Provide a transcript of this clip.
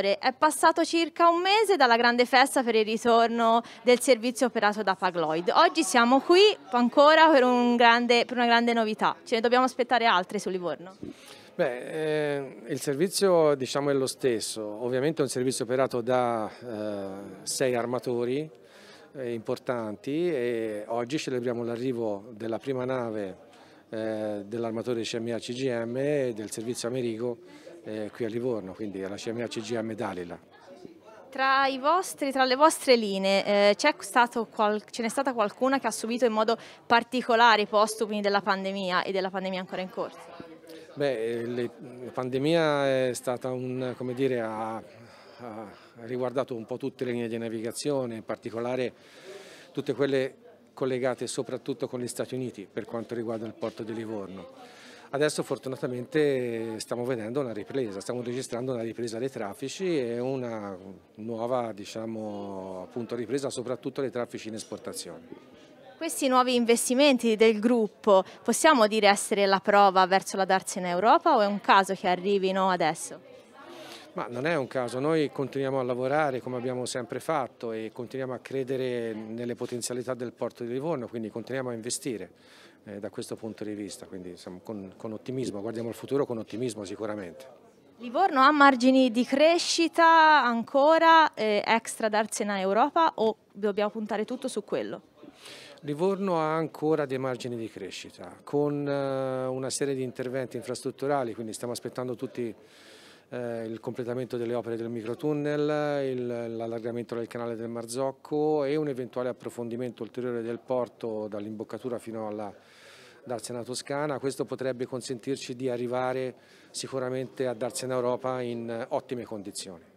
Direttore, è passato circa un mese dalla grande festa per il ritorno del servizio operato da Pagloid. Oggi siamo qui ancora per, un grande, per una grande novità. Ce ne dobbiamo aspettare altre su Livorno? Beh, eh, il servizio diciamo, è lo stesso, ovviamente è un servizio operato da eh, sei armatori eh, importanti e oggi celebriamo l'arrivo della prima nave eh, dell'armatore CMA CGM e del servizio Amerigo eh, qui a Livorno, quindi alla CMA CGM Medalila. Tra, vostri, tra, le vostre linee eh, ce n'è stata qualcuna che ha subito in modo particolare i postumi della pandemia e della pandemia ancora in corso? Beh, eh, le, la pandemia è stata un, come dire, ha, ha riguardato un po' tutte le linee di navigazione, in particolare tutte quelle collegate soprattutto con gli Stati Uniti per quanto riguarda il porto di Livorno. Adesso fortunatamente stiamo vedendo una ripresa, stiamo registrando una ripresa dei traffici e una nuova diciamo, appunto, ripresa soprattutto dei traffici in esportazione. Questi nuovi investimenti del gruppo possiamo dire essere la prova verso la Darsi in Europa o è un caso che arrivino adesso? Ma non è un caso, noi continuiamo a lavorare come abbiamo sempre fatto e continuiamo a credere nelle potenzialità del porto di Livorno, quindi continuiamo a investire eh, da questo punto di vista, quindi insomma, con, con ottimismo, guardiamo il futuro con ottimismo sicuramente. Livorno ha margini di crescita ancora eh, extra d'Arsena Europa o dobbiamo puntare tutto su quello? Livorno ha ancora dei margini di crescita con eh, una serie di interventi infrastrutturali, quindi stiamo aspettando tutti eh, il completamento delle opere del microtunnel, l'allargamento del canale del Marzocco e un eventuale approfondimento ulteriore del porto dall'imboccatura fino alla Darsena Toscana. Questo potrebbe consentirci di arrivare sicuramente a Darsena Europa in ottime condizioni.